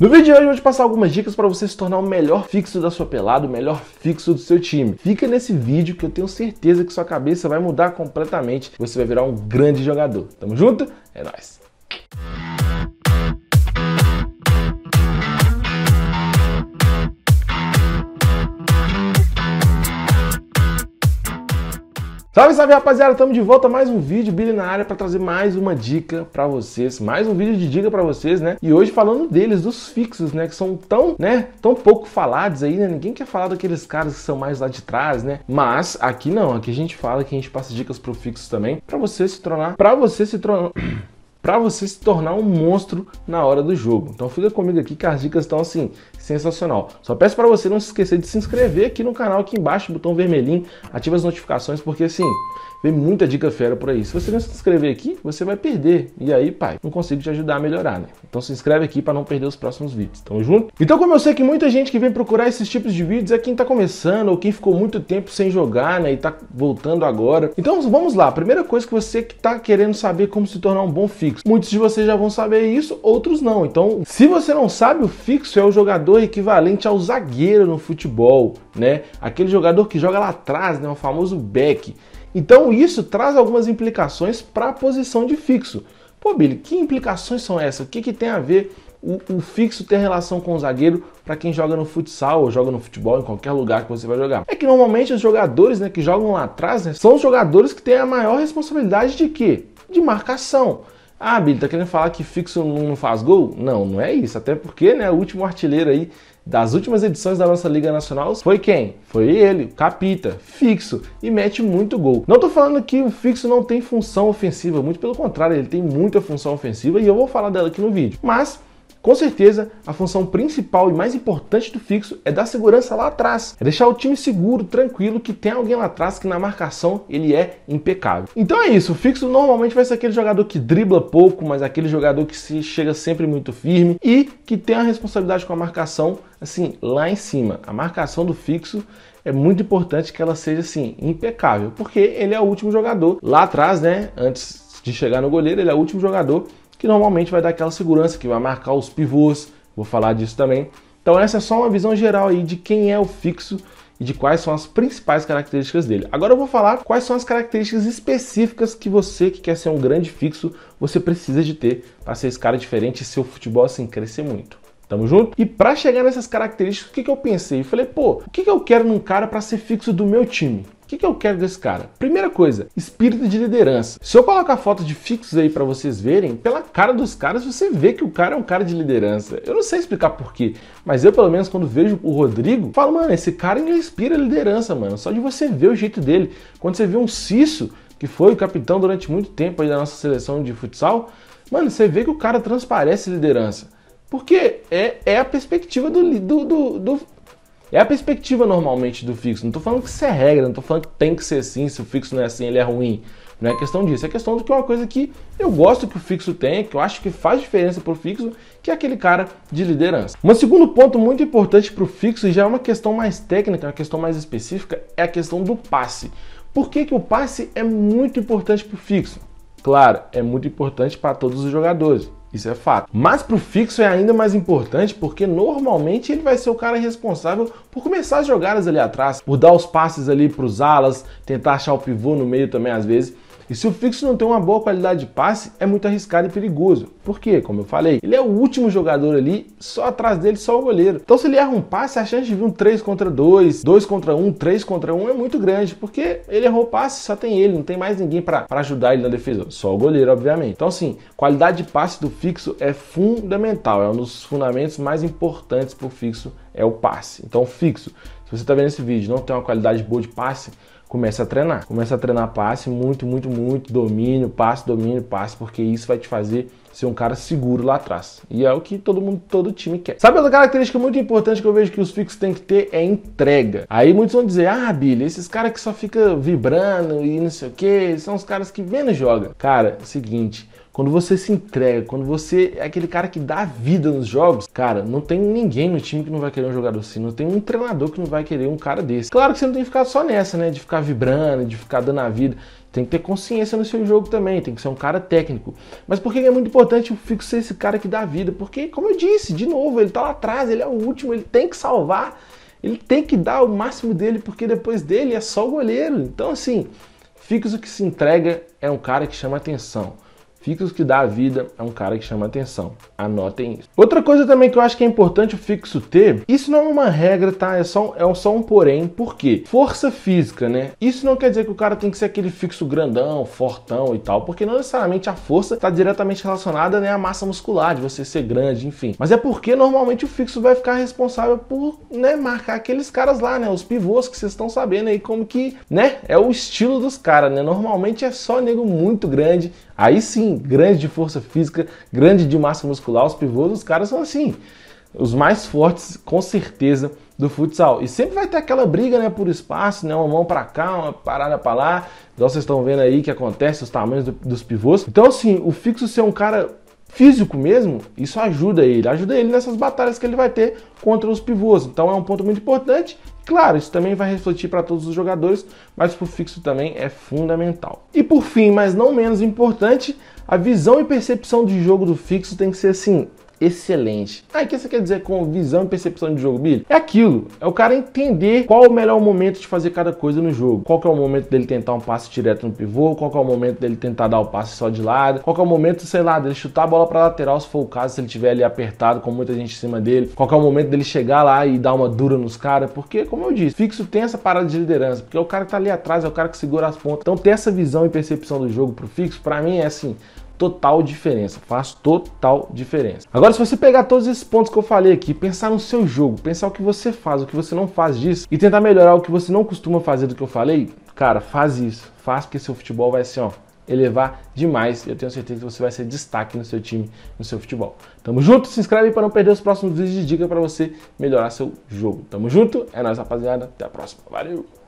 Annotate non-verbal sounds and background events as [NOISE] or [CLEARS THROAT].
No vídeo de hoje eu vou te passar algumas dicas para você se tornar o melhor fixo da sua pelada, o melhor fixo do seu time. Fica nesse vídeo que eu tenho certeza que sua cabeça vai mudar completamente, você vai virar um grande jogador. Tamo junto? É nóis! Salve, salve rapaziada, estamos de volta mais um vídeo, Billy na área para trazer mais uma dica para vocês, mais um vídeo de dica para vocês, né? E hoje falando deles, dos fixos, né, que são tão, né, tão pouco falados aí, né? Ninguém quer falar daqueles caras que são mais lá de trás, né? Mas aqui não, aqui a gente fala que a gente passa dicas pro fixo também, para você se tornar, para você se tornar [CLEARS THROAT] para você se tornar um monstro na hora do jogo. Então fica comigo aqui que as dicas estão assim sensacional. Só peço para você não se esquecer de se inscrever aqui no canal aqui embaixo, botão vermelhinho, ativa as notificações porque assim, Vem muita dica fera por aí. Se você não se inscrever aqui, você vai perder. E aí, pai, não consigo te ajudar a melhorar, né? Então se inscreve aqui para não perder os próximos vídeos. Tamo junto? Então, como eu sei que muita gente que vem procurar esses tipos de vídeos é quem tá começando ou quem ficou muito tempo sem jogar, né? E tá voltando agora. Então vamos lá. Primeira coisa que você que tá querendo saber como se tornar um bom fixo. Muitos de vocês já vão saber isso, outros não. Então, se você não sabe, o fixo é o jogador equivalente ao zagueiro no futebol né? Aquele jogador que joga lá atrás, né? O famoso back. Então isso traz algumas implicações para a posição de fixo. Pô, Billy, que implicações são essas? O que, que tem a ver o, o, fixo ter relação com o zagueiro para quem joga no futsal ou joga no futebol, em qualquer lugar que você vai jogar. É que normalmente os jogadores né, que jogam lá atrás né, são os jogadores que têm a maior responsabilidade de quê? De marcação. Ah, Billy, tá querendo falar que fixo não faz gol? Não, não é isso. Até porque, né, o último artilheiro aí das últimas edições da nossa Liga Nacional foi quem? Foi ele, capita, fixo e mete muito gol. Não tô falando que o fixo não tem função ofensiva, muito pelo contrário, ele tem muita função ofensiva e eu vou falar dela aqui no vídeo. Mas com certeza, a função principal e mais importante do fixo é dar segurança lá atrás, é deixar o time seguro, tranquilo, que tem alguém lá atrás que na marcação ele é impecável. Então é isso, o fixo normalmente vai ser aquele jogador que dribla pouco, mas aquele jogador que se chega sempre muito firme e que tem a responsabilidade com a marcação assim lá em cima. A marcação do fixo é muito importante que ela seja assim impecável, porque ele é o último jogador lá atrás, né? Antes de chegar no goleiro, ele é o último jogador que normalmente vai dar aquela segurança, que vai marcar os pivôs, vou falar disso também. Então essa é só uma visão geral aí de quem é o fixo e de quais são as principais características dele. Agora eu vou falar quais são as características específicas que você que quer ser um grande fixo, você precisa de ter para ser esse cara diferente e seu futebol assim crescer muito. Tamo junto? E para chegar nessas características, o que, que eu pensei? Eu falei, pô, o que, que eu quero num cara para ser fixo do meu time? que, que eu quero desse cara? Primeira coisa, espírito de liderança. Se eu colocar foto de fixos aí para vocês verem, pela cara dos caras você vê que o cara é um cara de liderança. Eu não sei explicar porquê, mas eu pelo menos quando vejo o Rodrigo, falo, mano, esse cara ele inspira liderança, mano. Só de você ver o jeito dele. Quando você vê um Cisso, que foi o capitão durante muito tempo aí da nossa seleção de futsal, mano, você vê que o cara transparece liderança. Porque é, é a perspectiva do, do, do, do, é a perspectiva normalmente do fixo. Não estou falando que isso é regra, não estou falando que tem que ser assim, se o fixo não é assim, ele é ruim. Não é questão disso, é questão do que é uma coisa que eu gosto que o fixo tenha, que eu acho que faz diferença para o fixo, que é aquele cara de liderança. Um segundo ponto muito importante para o fixo, e já é uma questão mais técnica, uma questão mais específica, é a questão do passe. Por que, que o passe é muito importante para o fixo? Claro, é muito importante para todos os jogadores. Isso é fato. Mas para o fixo é ainda mais importante porque normalmente ele vai ser o cara responsável por começar as jogadas ali atrás, por dar os passes ali para os alas, tentar achar o pivô no meio também às vezes. E se o fixo não tem uma boa qualidade de passe, é muito arriscado e perigoso. Porque, como eu falei, ele é o último jogador ali, só atrás dele só o goleiro. Então se ele erra um passe, a chance de vir um 3 contra 2, 2 contra 1, 3 contra 1 é muito grande, porque ele errou o passe, só tem ele, não tem mais ninguém para ajudar ele na defesa, só o goleiro, obviamente. Então assim, qualidade de passe do fixo é fundamental, é um dos fundamentos mais importantes para o fixo é o passe. Então fixo, se você está vendo esse vídeo, não tem uma qualidade boa de passe, Comece a treinar. Comece a treinar passe muito, muito, muito, domínio, passe, domínio, passe, porque isso vai te fazer ser um cara seguro lá atrás. E é o que todo mundo, todo time quer. Sabe outra característica muito importante que eu vejo que os fixos têm que ter é entrega. Aí muitos vão dizer: "Ah, Billy, esses caras que só fica vibrando e não sei o quê, são os caras que menos jogam". Cara, é seguinte, quando você se entrega, quando você é aquele cara que dá vida nos jogos, cara, não tem ninguém no time que não vai querer um jogador assim, não tem um treinador que não vai querer um cara desse. Claro que você não tem que ficar só nessa, né, de ficar vibrando, de ficar dando a vida. Tem que ter consciência no seu jogo também, tem que ser um cara técnico. Mas por que é muito importante o Fico ser esse cara que dá vida? Porque, como eu disse, de novo, ele tá lá atrás, ele é o último, ele tem que salvar, ele tem que dar o máximo dele, porque depois dele é só o goleiro. Então, assim, o que se entrega é um cara que chama atenção. Fixo que dá a vida é um cara que chama atenção. Anotem isso. Outra coisa também que eu acho que é importante o fixo ter, isso não é uma regra, tá? É só, é só um porém, por quê? Força física, né? Isso não quer dizer que o cara tem que ser aquele fixo grandão, fortão e tal, porque não necessariamente a força está diretamente relacionada né, à massa muscular, de você ser grande, enfim. Mas é porque normalmente o fixo vai ficar responsável por né, marcar aqueles caras lá, né? Os pivôs que vocês estão sabendo aí, como que, né? É o estilo dos caras, né? Normalmente é só nego muito grande, Aí sim, grande de força física, grande de massa muscular, os pivôs, os caras são assim, os mais fortes com certeza do futsal. E sempre vai ter aquela briga, né, por espaço, né, uma mão para cá, uma parada para lá, igual vocês estão vendo aí que acontece os tamanhos do, dos pivôs. Então assim, o fixo ser um cara físico mesmo, isso ajuda ele, ajuda ele nessas batalhas que ele vai ter contra os pivôs. Então é um ponto muito importante. Claro, isso também vai refletir para todos os jogadores, mas para o fixo também é fundamental. E por fim, mas não menos importante, a visão e percepção de jogo do fixo tem que ser assim excelente. Aí o que você quer dizer com visão e percepção de jogo, Billy? É aquilo, é o cara entender qual o melhor momento de fazer cada coisa no jogo. Qual que é o momento dele tentar um passe direto no pivô, qual que é o momento dele tentar dar o passe só de lado, qual que é o momento, sei lá, dele chutar a bola para lateral se for o caso, se ele tiver ali apertado com muita gente em cima dele, qual que é o momento dele chegar lá e dar uma dura nos caras, porque como eu disse, fixo tem essa parada de liderança, porque é o cara que tá ali atrás, é o cara que segura as pontas. Então ter essa visão e percepção do jogo pro fixo, para mim é assim, total diferença, faz total diferença. Agora, se você pegar todos esses pontos que eu falei aqui, pensar no seu jogo, pensar o que você faz, o que você não faz disso e tentar melhorar o que você não costuma fazer do que eu falei, cara, faz isso, faz porque seu futebol vai se ó, elevar demais. Eu tenho certeza que você vai ser destaque no seu time, no seu futebol. Tamo junto, se inscreve para não perder os próximos vídeos de dica para você melhorar seu jogo. Tamo junto, é nóis, rapaziada. Até a próxima. Valeu!